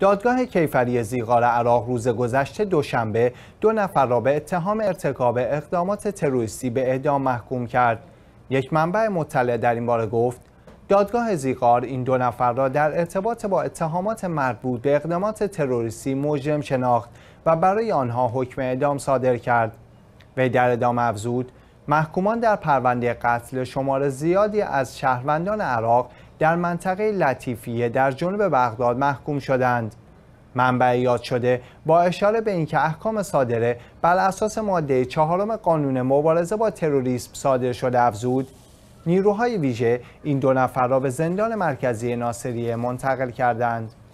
دادگاه کیفری زیغار عراق روز گذشته دوشنبه دو نفر را به اتهام ارتکاب اقدامات تروریستی به اعدام محکوم کرد. یک منبع مطلع در این باره گفت دادگاه زیغار این دو نفر را در ارتباط با اتهامات مربوط به اقدامات تروریستی مجرم شناخت و برای آنها حکم اعدام صادر کرد. وی در ادامه افزود محکومان در پرونده قتل شمار زیادی از شهروندان عراق در منطقه لطیفیه در جنوب بغداد محکوم شدند. منبع یاد شده با اشاره به اینکه احکام صادره بر اساس ماده چهارم قانون مبارزه با تروریسم صادر شده افزود نیروهای ویژه این دو نفر را به زندان مرکزی ناصریه منتقل کردند.